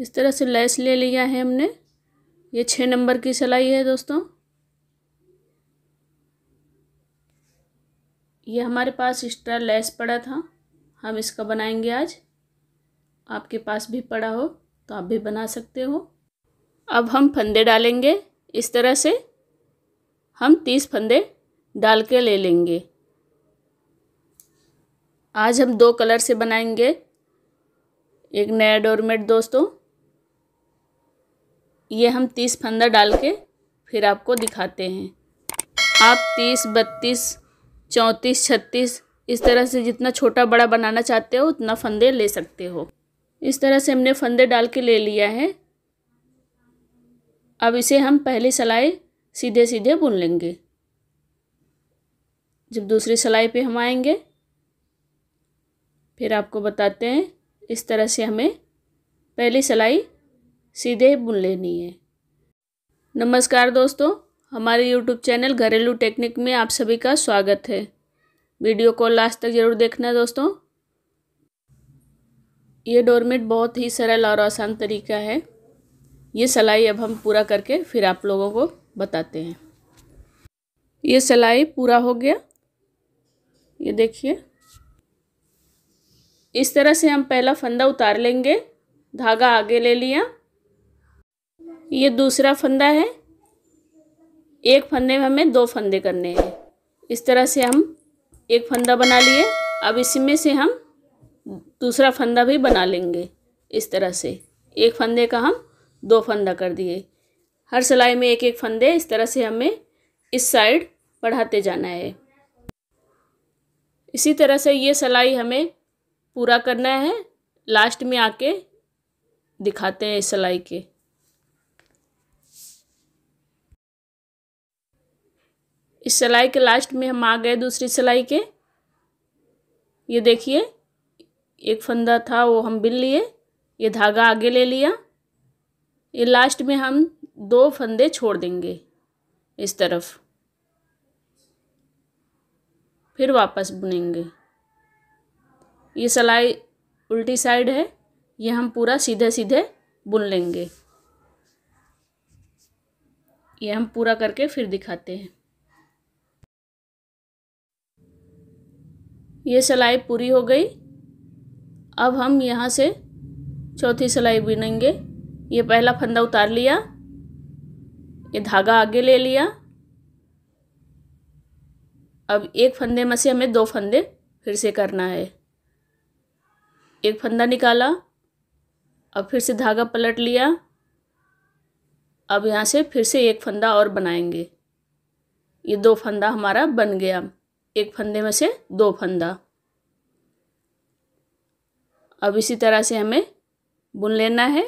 इस तरह से लेस ले लिया है हमने ये छः नंबर की सिलाई है दोस्तों ये हमारे पास एक्स्ट्रा लेस पड़ा था हम इसका बनाएंगे आज आपके पास भी पड़ा हो तो आप भी बना सकते हो अब हम फंदे डालेंगे इस तरह से हम तीस फंदे डाल के ले लेंगे आज हम दो कलर से बनाएंगे एक नया डोरमेट दोस्तों ये हम तीस फंदा डाल के फिर आपको दिखाते हैं आप तीस बत्तीस चौंतीस छत्तीस इस तरह से जितना छोटा बड़ा बनाना चाहते हो उतना फंदे ले सकते हो इस तरह से हमने फंदे डाल के ले लिया है अब इसे हम पहली सिलाई सीधे सीधे बुन लेंगे जब दूसरी सलाई पे हम आएंगे फिर आपको बताते हैं इस तरह से हमें पहली सिलाई सीधे बुन लेनी है नमस्कार दोस्तों हमारे यूट्यूब चैनल घरेलू टेक्निक में आप सभी का स्वागत है वीडियो को लास्ट तक ज़रूर देखना दोस्तों ये डोरमेट बहुत ही सरल और आसान तरीका है ये सिलाई अब हम पूरा करके फिर आप लोगों को बताते हैं ये सिलाई पूरा हो गया ये देखिए इस तरह से हम पहला फंदा उतार लेंगे धागा आगे ले लिया ये दूसरा फंदा है एक फंदे में हमें दो फंदे करने हैं इस तरह से हम एक फंदा बना लिए अब इसी में से हम दूसरा फंदा भी बना लेंगे इस तरह से एक फंदे का हम दो फंदा कर दिए हर सिलाई में एक एक फंदे इस तरह से हमें इस साइड बढ़ाते जाना है इसी तरह से ये सिलाई हमें पूरा करना है लास्ट में आके दिखाते हैं इस सिलाई के इस सिलाई के लास्ट में हम आ गए दूसरी सिलाई के ये देखिए एक फंदा था वो हम बिल लिए ये धागा आगे ले लिया ये लास्ट में हम दो फंदे छोड़ देंगे इस तरफ फिर वापस बुनेंगे ये सिलाई उल्टी साइड है ये हम पूरा सीधे सीधे बुन लेंगे ये हम पूरा करके फिर दिखाते हैं ये सिलाई पूरी हो गई अब हम यहाँ से चौथी सिलाई बुनेंगे ये पहला फंदा उतार लिया ये धागा आगे ले लिया अब एक फंदे में से हमें दो फंदे फिर से करना है एक फंदा निकाला अब फिर से धागा पलट लिया अब यहाँ से फिर से एक फंदा और बनाएंगे ये दो फंदा हमारा बन गया एक फंदे में से दो फंदा अब इसी तरह से हमें बुन लेना है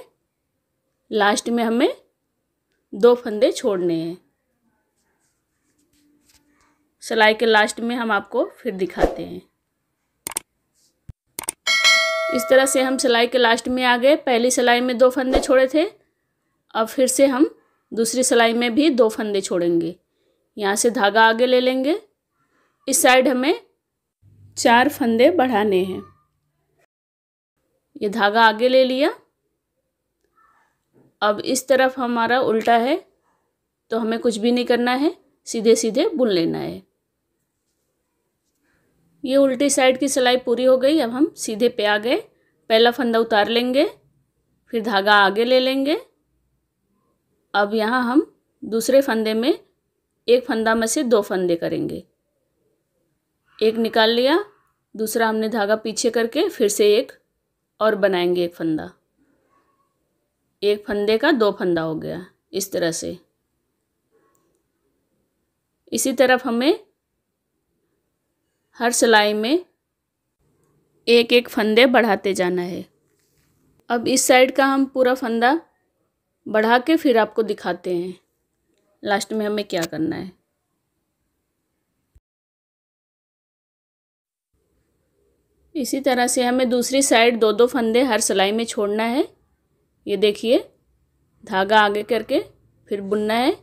लास्ट में हमें दो फंदे छोड़ने हैं सिलाई के लास्ट में हम आपको फिर दिखाते हैं इस तरह से हम सिलाई के लास्ट में आ गए पहली सिलाई में दो फंदे छोड़े थे अब फिर से हम दूसरी सिलाई में भी दो फंदे छोड़ेंगे यहाँ से धागा आगे ले लेंगे इस साइड हमें चार फंदे बढ़ाने हैं ये धागा आगे ले लिया अब इस तरफ हमारा उल्टा है तो हमें कुछ भी नहीं करना है सीधे सीधे बुन लेना है ये उल्टी साइड की सिलाई पूरी हो गई अब हम सीधे पे आ गए पहला फंदा उतार लेंगे फिर धागा आगे ले लेंगे अब यहाँ हम दूसरे फंदे में एक फंदा में से दो फंदे करेंगे एक निकाल लिया दूसरा हमने धागा पीछे करके फिर से एक और बनाएंगे एक फंदा एक फंदे का दो फंदा हो गया इस तरह से इसी तरफ हमें हर सिलाई में एक एक फंदे बढ़ाते जाना है अब इस साइड का हम पूरा फंदा बढ़ा के फिर आपको दिखाते हैं लास्ट में हमें क्या करना है इसी तरह से हमें दूसरी साइड दो दो फंदे हर सिलाई में छोड़ना है ये देखिए धागा आगे करके फिर बुनना है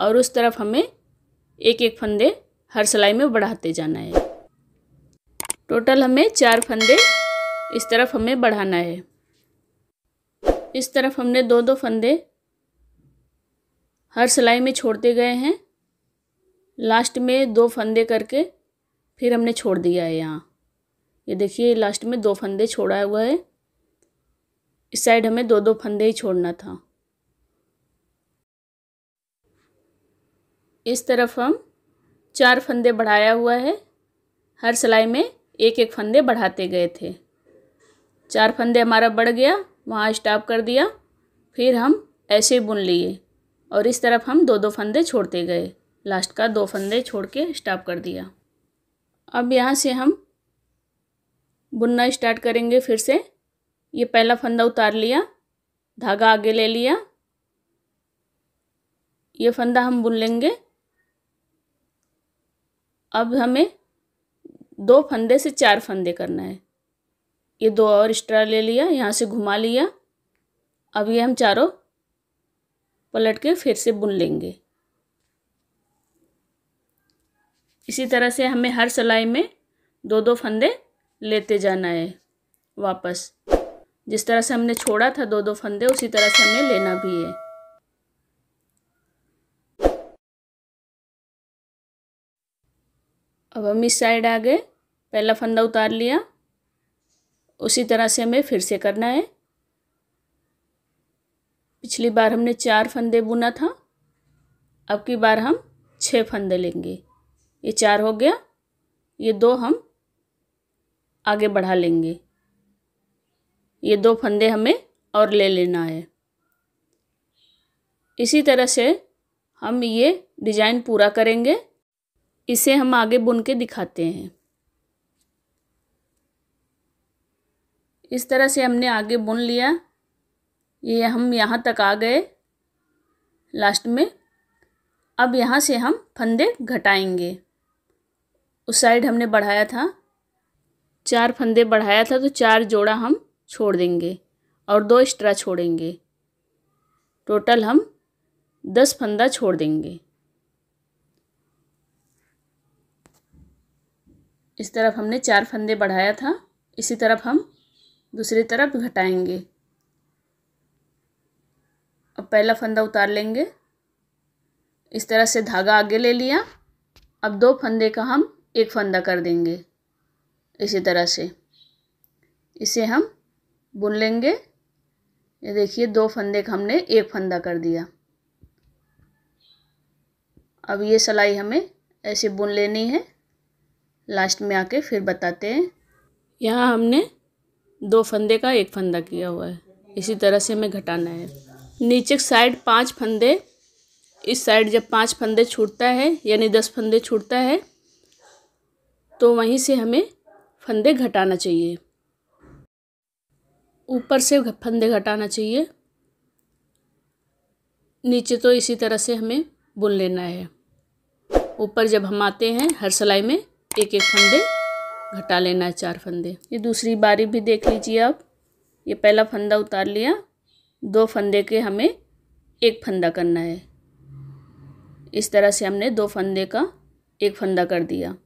और उस तरफ हमें एक एक फंदे हर सिलाई में बढ़ाते जाना है टोटल हमें चार फंदे इस तरफ हमें बढ़ाना है इस तरफ हमने दो दो फंदे हर सिलाई में छोड़ते गए हैं लास्ट में दो फंदे करके फिर हमने छोड़ दिया है यहाँ ये देखिए लास्ट में दो फंदे छोड़ा हुआ है इस साइड हमें दो दो फंदे ही छोड़ना था इस तरफ हम चार फंदे बढ़ाया हुआ है हर सिलाई में एक एक फंदे बढ़ाते गए थे चार फंदे हमारा बढ़ गया वहाँ स्टॉप कर दिया फिर हम ऐसे बुन लिए और इस तरफ हम दो दो फंदे छोड़ते गए लास्ट का दो फंदे छोड़ के स्टॉप कर दिया अब यहाँ से हम बुनना स्टार्ट करेंगे फिर से ये पहला फंदा उतार लिया धागा आगे ले लिया ये फंदा हम बुन लेंगे अब हमें दो फंदे से चार फंदे करना है ये दो और एक्स्ट्रा ले लिया यहाँ से घुमा लिया अब ये हम चारों पलट के फिर से बुन लेंगे इसी तरह से हमें हर सिलाई में दो दो फंदे लेते जाना है वापस जिस तरह से हमने छोड़ा था दो दो फंदे उसी तरह से हमें लेना भी है अब हम इस साइड आ गए पहला फंदा उतार लिया उसी तरह से हमें फिर से करना है पिछली बार हमने चार फंदे बुना था अब की बार हम छः फंदे लेंगे ये चार हो गया ये दो हम आगे बढ़ा लेंगे ये दो फंदे हमें और ले लेना है इसी तरह से हम ये डिज़ाइन पूरा करेंगे इसे हम आगे बुन के दिखाते हैं इस तरह से हमने आगे बुन लिया ये हम यहाँ तक आ गए लास्ट में अब यहाँ से हम फंदे घटाएंगे उस साइड हमने बढ़ाया था चार फंदे बढ़ाया था तो चार जोड़ा हम छोड़ देंगे और दो एक्स्ट्रा छोड़ेंगे टोटल हम दस फंदा छोड़ देंगे इस तरफ हमने चार फंदे बढ़ाया था इसी तरफ हम दूसरी तरफ घटाएंगे अब पहला फंदा उतार लेंगे इस तरह से धागा आगे ले लिया अब दो फंदे का हम एक फंदा कर देंगे इसी तरह से इसे हम बुन लेंगे ये देखिए दो फंदे का हमने एक फंदा कर दिया अब ये सलाई हमें ऐसे बुन लेनी है लास्ट में आके फिर बताते हैं यहाँ हमने दो फंदे का एक फंदा किया हुआ है इसी तरह से हमें घटाना है नीचे साइड पांच फंदे इस साइड जब पांच फंदे छूटता है यानी दस फंदे छूटता है तो वहीं से हमें फंदे घटाना चाहिए ऊपर से फंदे घटाना चाहिए नीचे तो इसी तरह से हमें बुन लेना है ऊपर जब हम आते हैं हर सिलाई में एक एक फंदे घटा लेना है चार फंदे ये दूसरी बारी भी देख लीजिए आप ये पहला फंदा उतार लिया दो फंदे के हमें एक फंदा करना है इस तरह से हमने दो फंदे का एक फंदा कर दिया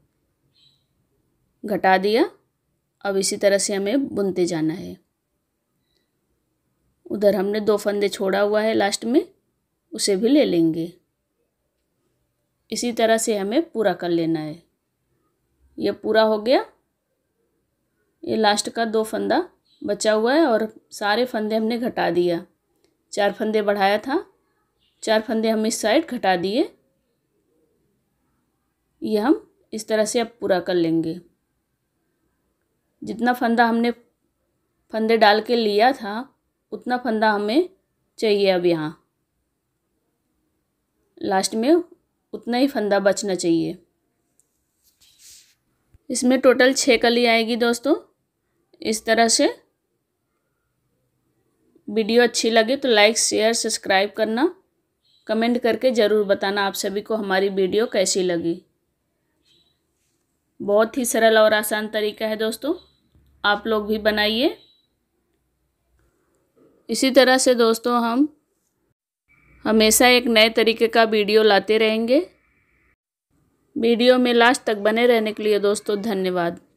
घटा दिया अब इसी तरह से हमें बुनते जाना है उधर हमने दो फंदे छोड़ा हुआ है लास्ट में उसे भी ले लेंगे इसी तरह से हमें पूरा कर लेना है ये पूरा हो गया ये लास्ट का दो फंदा बचा हुआ है और सारे फंदे हमने घटा दिया चार फंदे बढ़ाया था चार फंदे हम इस साइड घटा दिए ये हम इस तरह से अब पूरा कर लेंगे जितना फंदा हमने फंदे डाल के लिया था उतना फंदा हमें चाहिए अब यहाँ लास्ट में उतना ही फंदा बचना चाहिए इसमें टोटल छः कली आएगी दोस्तों इस तरह से वीडियो अच्छी लगे तो लाइक शेयर सब्सक्राइब करना कमेंट करके ज़रूर बताना आप सभी को हमारी वीडियो कैसी लगी बहुत ही सरल और आसान तरीका है दोस्तों आप लोग भी बनाइए इसी तरह से दोस्तों हम हमेशा एक नए तरीके का वीडियो लाते रहेंगे वीडियो में लास्ट तक बने रहने के लिए दोस्तों धन्यवाद